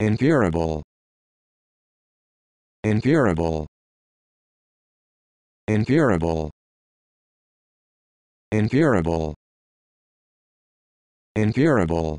incurable incurable incurable incurable incurable